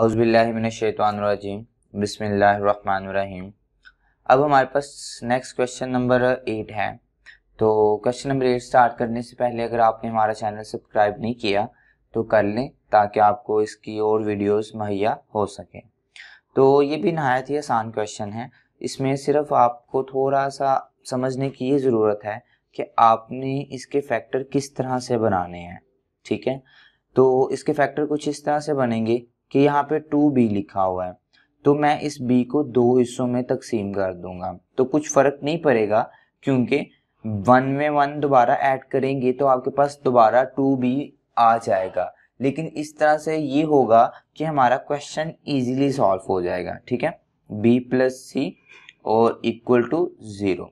अउज़बिल्लिमिनशैतवानरजीम बिसमीम अब हमारे पास नेक्स्ट क्वेश्चन नंबर एट है तो क्वेश्चन नंबर एट स्टार्ट करने से पहले अगर आपने हमारा चैनल सब्सक्राइब नहीं किया तो कर लें ताकि आपको इसकी और वीडियोस मुहैया हो सके तो ये भी नहायत ही आसान क्वेश्चन है इसमें सिर्फ आपको थोड़ा सा समझने की ये ज़रूरत है कि आपने इसके फैक्टर किस तरह से बनाने हैं ठीक है तो इसके फैक्टर कुछ इस तरह से बनेंगे कि यहाँ पे टू बी लिखा हुआ है तो मैं इस बी को दो हिस्सों में तकसीम कर दूंगा तो कुछ फ़र्क नहीं पड़ेगा क्योंकि वन में वन दोबारा ऐड करेंगे तो आपके पास दोबारा टू बी आ जाएगा लेकिन इस तरह से ये होगा कि हमारा क्वेश्चन इजीली सॉल्व हो जाएगा ठीक है बी प्लस सी और इक्वल टू ज़ीरो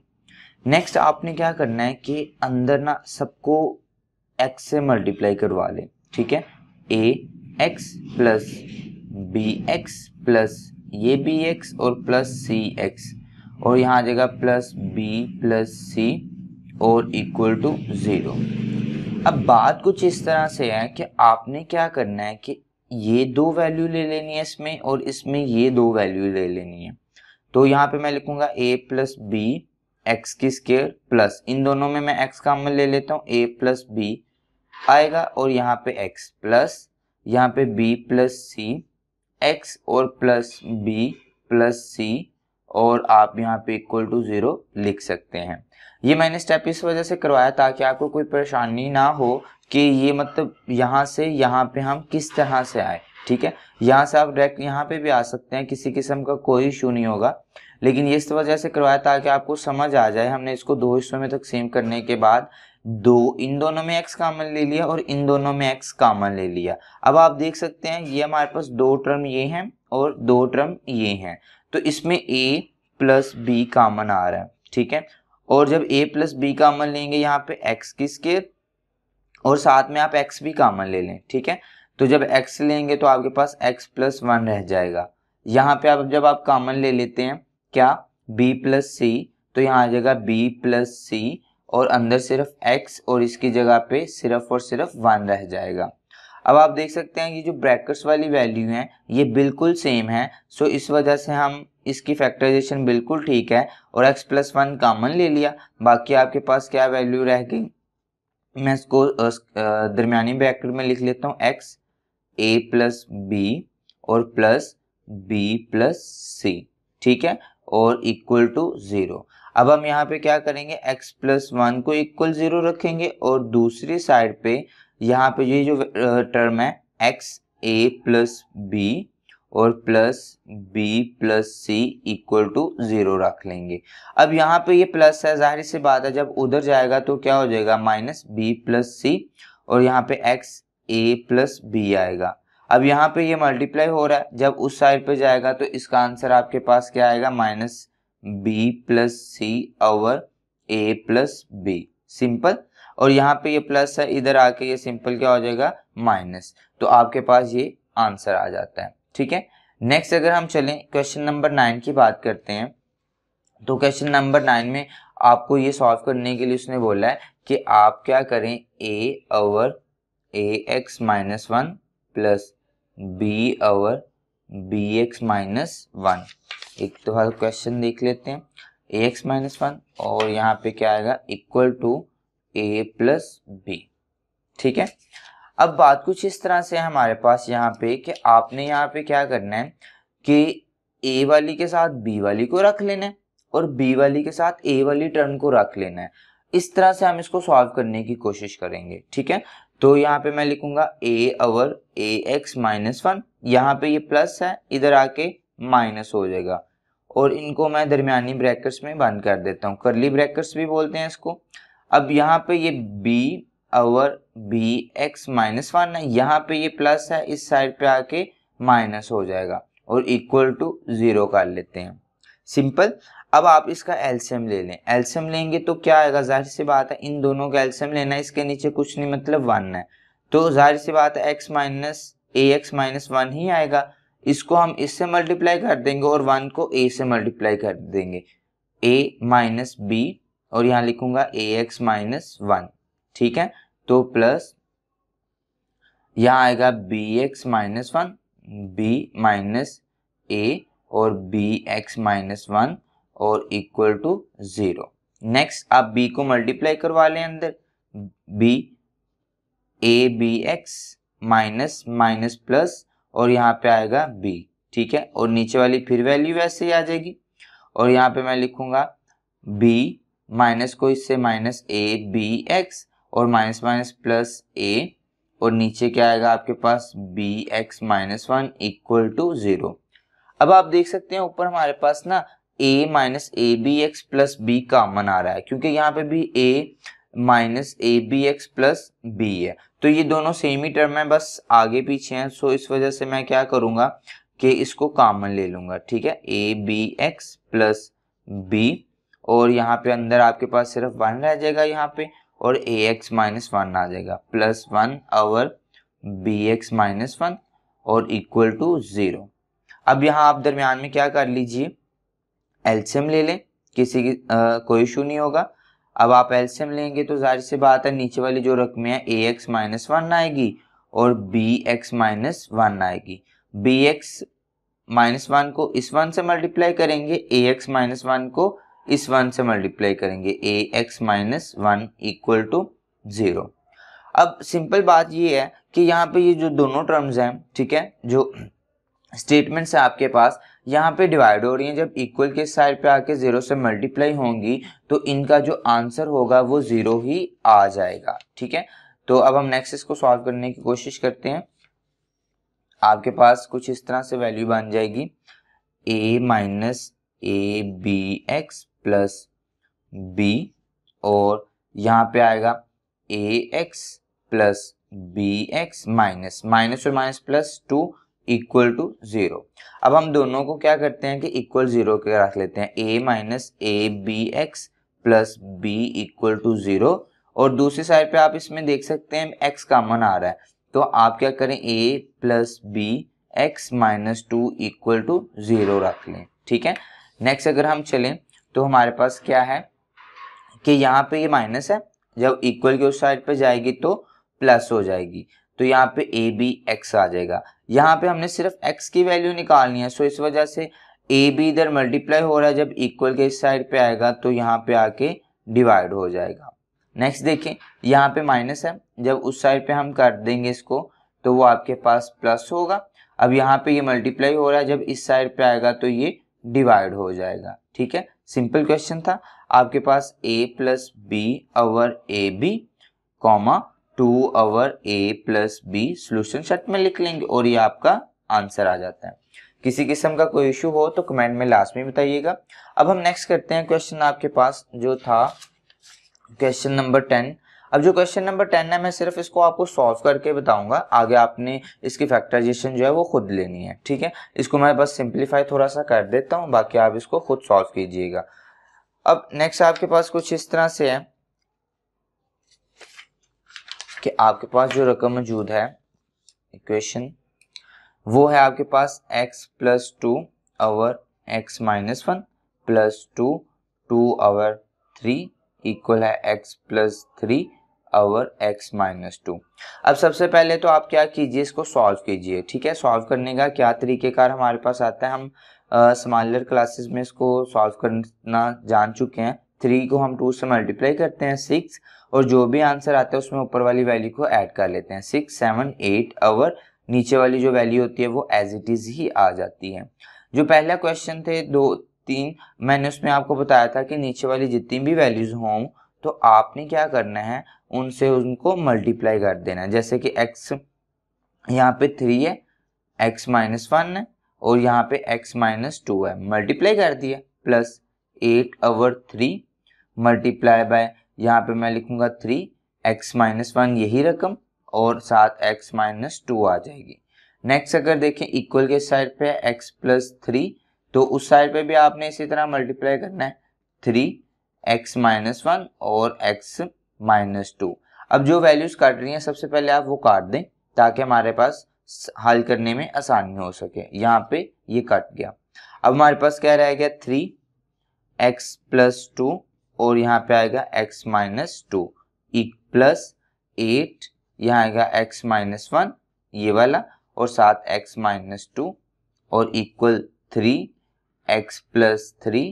नेक्स्ट आपने क्या करना है कि अंदर ना सबको एक्स से मल्टीप्लाई करवा लें ठीक है a x plus b x plus ये बी एक्स और प्लस सी एक्स और यहाँ आ जाएगा प्लस बी प्लस सी और इक्वल टू ज़ीरो अब बात कुछ इस तरह से है कि आपने क्या करना है कि ये दो वैल्यू ले लेनी है इसमें और इसमें ये दो वैल्यू ले लेनी है तो यहाँ पे मैं लिखूंगा ए प्लस बी एक्स की स्केयर प्लस इन दोनों में मैं एक्स का अमल ले लेता हूँ ए प्लस बी आएगा और यहाँ पे एक्स प्लस यहाँ पे बी प्लस सी एक्स और प्लस बी प्लस सी और आप यहाँ पे इक्वल टू ज़ीरो लिख सकते हैं ये मैंने स्टेप इस वजह से करवाया ताकि आपको कोई परेशानी ना हो कि ये मतलब यहाँ से यहाँ पे हम किस तरह से आए ठीक है यहाँ से आप डायरेक्ट यहाँ पे भी आ सकते हैं किसी किस्म का कोई इशू नहीं होगा लेकिन ये इस वजह से करवाया ताकि आपको समझ आ जाए हमने इसको दो हिस्सों में तक सेम करने के बाद दो इन दोनों में एक्स कामन ले लिया और इन दोनों में एक्स कामन ले लिया अब आप देख सकते हैं ये हमारे पास दो टर्म ये हैं और दो टर्म ये हैं तो इसमें ए प्लस बी कामन आ रहा है ठीक है और जब ए प्लस बी कामन लेंगे यहाँ पे एक्स की स्केयर और साथ में आप एक्स भी कामन ले लें ठीक है तो जब एक्स लेंगे तो आपके पास एक्स प्लस वन रह जाएगा यहाँ पे आप जब आप कामन ले लेते हैं क्या बी प्लस सी तो यहाँ आ जाएगा बी प्लस सी और अंदर सिर्फ x और इसकी जगह पे सिर्फ और सिर्फ वन रह जाएगा अब आप देख सकते हैं कि जो ब्रैकेट्स वाली वैल्यू है ये बिल्कुल सेम है सो इस वजह से हम इसकी फैक्टराइजेशन बिल्कुल ठीक है और x प्लस वन कामन ले लिया बाकी आपके पास क्या वैल्यू रह गई मैं इसको दरमियानी ब्रैकेट में लिख लेता हूँ x a प्लस बी और प्लस बी प्लस सी ठीक है और इक्वल टू ज़ीरो अब हम यहाँ पे क्या करेंगे x प्लस वन को इक्वल जीरो रखेंगे और दूसरी साइड पे यहाँ पे ये जो टर्म है एक्स ए प्लस बी और plus b plus c equal to zero रख लेंगे अब यहाँ पे ये प्लस है जाहिर सी बात है जब उधर जाएगा तो क्या हो जाएगा माइनस बी प्लस सी और यहाँ पे एक्स ए प्लस बी आएगा अब यहाँ पे ये मल्टीप्लाई हो रहा है जब उस साइड पे जाएगा तो इसका आंसर आपके पास क्या आएगा minus b plus c over a plus b simple और यहाँ पे ये प्लस है इधर आके ये सिंपल क्या हो जाएगा माइनस तो आपके पास ये आंसर आ जाता है ठीक है नेक्स्ट अगर हम चलें क्वेश्चन नंबर नाइन की बात करते हैं तो क्वेश्चन नंबर नाइन में आपको ये सॉल्व करने के लिए उसने बोला है कि आप क्या करें a over a x minus one plus b over b x minus one एक तो हर क्वेश्चन देख लेते हैं ए एक्स माइनस वन और यहाँ पे क्या आएगा equal to a plus b ठीक है अब बात कुछ इस तरह से है हमारे पास यहाँ पे कि आपने यहाँ पे क्या करना है कि ए वाली के साथ बी वाली को रख लेना है और बी वाली के साथ ए वाली टर्म को रख लेना है इस तरह से हम इसको सॉल्व करने की कोशिश करेंगे ठीक है तो यहाँ पे मैं लिखूंगा a over a x minus one यहाँ पे ये प्लस है इधर आके माइनस हो जाएगा और इनको मैं दरमियानी ब्रैकेट्स में बंद कर देता हूँ करली ब्रैकेट्स भी बोलते हैं इसको अब यहाँ पे ये बी और बी एक्स माइनस वन है यहाँ पे ये प्लस है इस साइड पे आके माइनस हो जाएगा और इक्वल टू ज़ीरो कर लेते हैं सिंपल अब आप इसका एल्शियम ले लें एल्शियम लेंगे तो क्या आएगा जाहिर सी बात है इन दोनों का एल्शियम लेना है इसके नीचे कुछ नहीं मतलब वन है तो जाहिर सी बात है x minus a x minus one ही आएगा इसको हम इससे मल्टीप्लाई कर देंगे और वन को ए से मल्टीप्लाई कर देंगे ए माइनस बी और यहां लिखूंगा ए एक्स माइनस वन ठीक है तो प्लस यहां आएगा b x minus one b minus a और बी एक्स माइनस वन और इक्वल टू ज़ीरो नेक्स्ट आप बी को मल्टीप्लाई करवा लें अंदर b a b x minus minus plus और यहाँ पे आएगा बी ठीक है और नीचे वाली फिर वैल्यू वैसे ही आ जाएगी और यहाँ पे मैं लिखूंगा बी माइनस को इससे माइनस ए बी एक्स और माइनस माइनस प्लस ए और नीचे क्या आएगा आपके पास b x minus one equal to zero अब आप देख सकते हैं ऊपर हमारे पास ना a minus a b x plus b common आ रहा है क्योंकि यहाँ पे भी a minus a b x plus b है तो ये दोनों सेम ही टर्म है बस आगे पीछे हैं सो इस वजह से मैं क्या करूंगा कि इसको कॉमन ले लूंगा ठीक है a b x plus b और यहाँ पे अंदर आपके पास सिर्फ वन रह जाएगा यहाँ पे और ए एक्स माइनस वन आ जाएगा प्लस वन और बी एक्स माइनस वन और इक्वल टू ज़ीरो अब यहाँ आप दरमियान में क्या कर लीजिए एल्शियम ले लें किसी की आ, कोई इशू नहीं होगा अब आप एल्सियम लेंगे तो जाहिर सी बात है नीचे वाली जो रकमें हैं ए एक्स माइनस वन आएगी और बी एक्स माइनस वन आएगी बी एक्स माइनस वन को इस वन से मल्टीप्लाई करेंगे ए एक्स माइनस वन को इस वन से मल्टीप्लाई करेंगे a x minus one equal to zero अब सिंपल बात ये है कि यहाँ पे ये जो दोनों टर्म्स हैं ठीक है जो स्टेटमेंट्स हैं आपके पास यहाँ पे डिवाइड हो रही हैं जब इक्वल के साइड पे आके ज़ीरो से मल्टीप्लाई होंगी तो इनका जो आंसर होगा वो ज़ीरो ही आ जाएगा ठीक है तो अब हम नेक्स्ट इसको सॉल्व करने की कोशिश करते हैं आपके पास कुछ इस तरह से वैल्यू बन जाएगी a minus a b x plus b और यहाँ पे आएगा a x plus b x minus minus और minus plus two equal to zero अब हम दोनों को क्या करते हैं कि इक्वल जीरो के रख लेते हैं a minus a b x plus b equal to zero और दूसरी साइड पे आप इसमें देख सकते हैं एक्स कॉमन आ रहा है तो आप क्या करें a plus b x minus two equal to zero रख लें ठीक है नेक्स्ट अगर हम चलें तो हमारे पास क्या है कि यहाँ पे ये माइनस है जब इक्वल के उस साइड पे जाएगी तो प्लस हो जाएगी तो यहाँ पे ए बी एक्स आ जाएगा यहाँ पे हमने सिर्फ एक्स की वैल्यू निकालनी है सो इस वजह से ए बी इधर मल्टीप्लाई हो रहा है जब इक्वल के इस साइड पे आएगा तो यहाँ पे आके डिवाइड हो जाएगा नेक्स्ट देखें यहाँ पे माइनस है जब उस साइड पे हम कर देंगे इसको तो वो आपके पास प्लस होगा अब यहाँ पे ये मल्टीप्लाई हो रहा है जब इस साइड पे आएगा तो ये डिवाइड हो जाएगा ठीक है सिंपल क्वेश्चन था आपके पास a plus b over a b comma two over a plus b solution short में लिख लेंगे और ये आपका आंसर आ जाता है किसी किस्म का कोई इश्यू हो तो कमेंट में लास्ट में बताइएगा अब हम नेक्स्ट करते हैं क्वेश्चन आपके पास जो था क्वेश्चन नंबर टेन अब जो क्वेश्चन नंबर टेन है मैं सिर्फ इसको आपको सॉल्व करके बताऊंगा आगे आपने इसकी फैक्टराइजेशन जो है वो खुद लेनी है ठीक है इसको मैं बस सिंप्लीफाई थोड़ा सा कर देता हूँ बाकी आप इसको खुद सॉल्व कीजिएगा अब नेक्स्ट आपके पास कुछ इस तरह से है कि आपके पास जो रकम मौजूद है इक्वेशन वो है आपके पास x plus two over x minus one plus two two over three equal है x plus three over x minus two अब सबसे पहले तो आप क्या कीजिए इसको सॉल्व कीजिए ठीक है सॉल्व करने का क्या तरीकेकार हमारे पास आता है हम समालर क्लासेस में इसको सॉल्व करना जान चुके हैं थ्री को हम टू से मल्टीप्लाई करते हैं सिक्स और जो भी आंसर आता है उसमें ऊपर वाली वैल्यू को ऐड कर लेते हैं सिक्स सेवन एट और नीचे वाली जो वैल्यू होती है वो एज इट इज़ ही आ जाती है जो पहला क्वेश्चन थे दो तीन मैंने उसमें आपको बताया था कि नीचे वाली जितनी भी वैल्यूज़ हों तो आपने क्या करना है उनसे उनको मल्टीप्लाई कर देना है जैसे कि एक्स यहाँ पे थ्री है एक्स माइनस वन है और यहाँ पे एक्स माइनस टू है मल्टीप्लाई कर दिया plus eight over three multiply by यहाँ पे मैं लिखूंगा थ्री एक्स माइनस वन यही रकम और साथ एक्स माइनस टू आ जाएगी नेक्स्ट अगर देखें इक्वल के साइड पे एक्स प्लस थ्री तो उस साइड पे भी आपने इसी तरह मल्टीप्लाई करना है थ्री एक्स माइनस वन और एक्स माइनस टू अब जो वैल्यूज काट रही हैं सबसे पहले आप वो काट दें ताकि हमारे पास हल करने में आसानी हो सके यहाँ पे ये कट गया अब हमारे पास क्या रह गया थ्री एक्स प्लस टू और यहाँ पे आएगा x minus two plus eight यहाँ आएगा x माइनस वन ये वाला और साथ x माइनस टू और equal three x plus three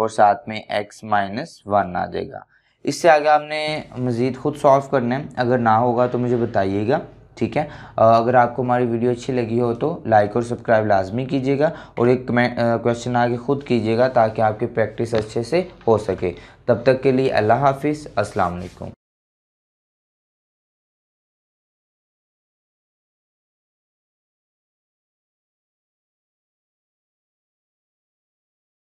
और साथ में x माइनस वन आ जाएगा इससे आगे आपने मज़ीद ख़ुद सॉल्व करना है अगर ना होगा तो मुझे बताइएगा ठीक है अगर आपको हमारी वीडियो अच्छी लगी हो तो लाइक और सब्सक्राइब लाजमी कीजिएगा और एक क्वेश्चन आगे खुद कीजिएगा ताकि आपकी प्रैक्टिस अच्छे से हो सके तब तक के लिए अल्लाह हाफिज़ असलकुम